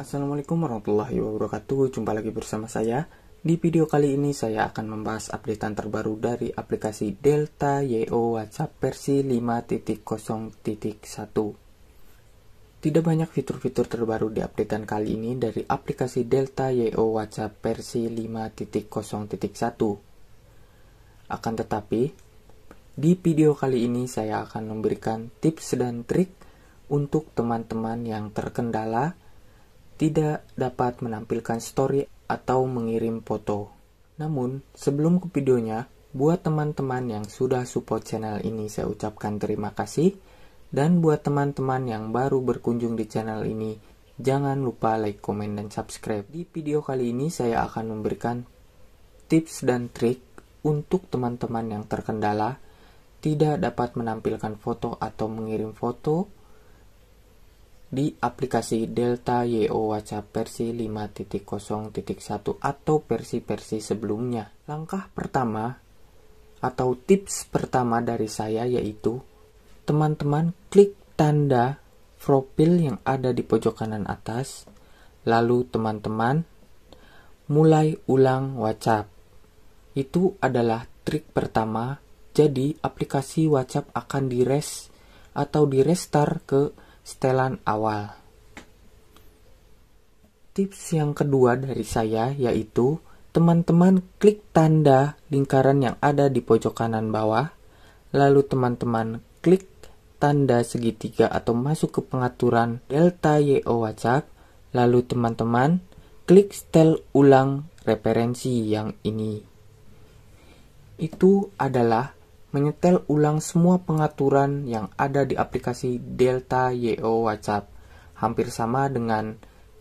Assalamualaikum warahmatullahi wabarakatuh Jumpa lagi bersama saya Di video kali ini saya akan membahas updatean terbaru dari aplikasi Delta YO WhatsApp versi 5.0.1 Tidak banyak fitur-fitur terbaru di updatean kali ini dari aplikasi Delta YO WhatsApp versi 5.0.1 Akan tetapi, di video kali ini saya akan memberikan tips dan trik untuk teman-teman yang terkendala tidak dapat menampilkan story atau mengirim foto. Namun, sebelum ke videonya, buat teman-teman yang sudah support channel ini saya ucapkan terima kasih. Dan buat teman-teman yang baru berkunjung di channel ini, jangan lupa like, komen, dan subscribe. Di video kali ini saya akan memberikan tips dan trik untuk teman-teman yang terkendala tidak dapat menampilkan foto atau mengirim foto di aplikasi Delta YO WhatsApp versi 5.0.1 atau versi-versi sebelumnya. Langkah pertama atau tips pertama dari saya yaitu teman-teman klik tanda profil yang ada di pojok kanan atas, lalu teman-teman mulai ulang WhatsApp. Itu adalah trik pertama, jadi aplikasi WhatsApp akan di-res atau di-restart ke setelan awal. Tips yang kedua dari saya yaitu teman-teman klik tanda lingkaran yang ada di pojok kanan bawah, lalu teman-teman klik tanda segitiga atau masuk ke pengaturan delta YO Wajak, lalu teman-teman klik setel ulang referensi yang ini. Itu adalah menyetel ulang semua pengaturan yang ada di aplikasi Delta YO WhatsApp, hampir sama dengan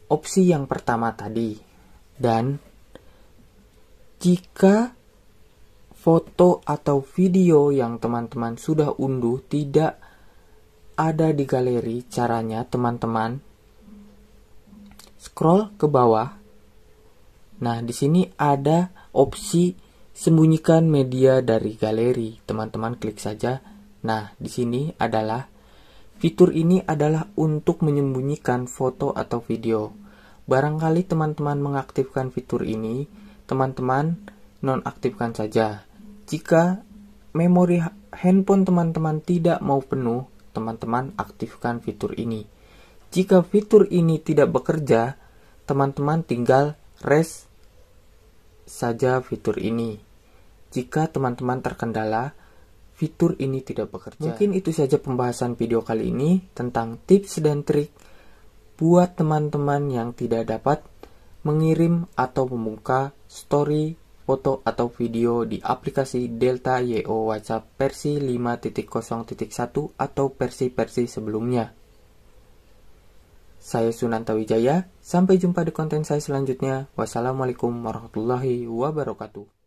opsi yang pertama tadi. Dan jika foto atau video yang teman-teman sudah unduh tidak ada di galeri, caranya teman-teman scroll ke bawah. Nah, di sini ada opsi Sembunyikan media dari galeri, teman-teman klik saja. Nah, di sini adalah fitur ini adalah untuk menyembunyikan foto atau video. Barangkali teman-teman mengaktifkan fitur ini, teman-teman nonaktifkan saja. Jika memori handphone teman-teman tidak mau penuh, teman-teman aktifkan fitur ini. Jika fitur ini tidak bekerja, teman-teman tinggal rest saja fitur ini. Jika teman-teman terkendala, fitur ini tidak bekerja. Mungkin itu saja pembahasan video kali ini tentang tips dan trik buat teman-teman yang tidak dapat mengirim atau membuka story, foto, atau video di aplikasi Delta YO WhatsApp versi 5.0.1 atau versi-versi sebelumnya. Saya Sunanta Wijaya, sampai jumpa di konten saya selanjutnya. Wassalamualaikum warahmatullahi wabarakatuh.